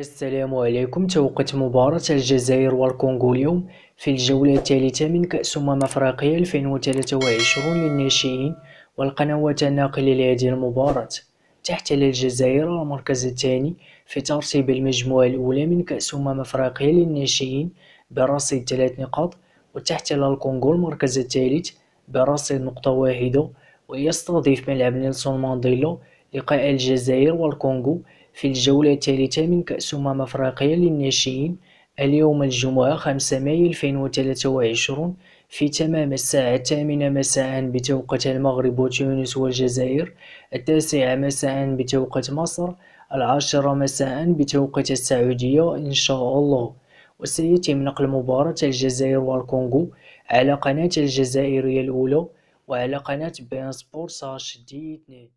السلام عليكم توقيت مباراة الجزائر والكونغو اليوم في الجولة الثالثة من كأس أمم أفريقيا 2023 للناشئين والقنوات الناقلة لهذه المباراة تحتل الجزائر المركز الثاني في ترتيب المجموعة الأولى من كأس أمم أفريقيا للناشئين برصيد ثلاث نقاط وتحتل الكونغو المركز الثالث برصيد نقطة واحدة ويستضيف ملعب نيلسون مانديلا لقاء الجزائر والكونغو في الجولة الثالثة من كأس أمم أفريقيا للناشئين اليوم الجمعة 5 مايو 2023 في تمام الساعة الثامنة مساء بتوقيت المغرب وتونس والجزائر التاسعة مساء بتوقيت مصر العاشرة مساء بتوقيت السعودية إن شاء الله وسيتم نقل مباراة الجزائر والكونغو على قناة الجزائرية الأولى وعلى قناة بين سبورتس دي 2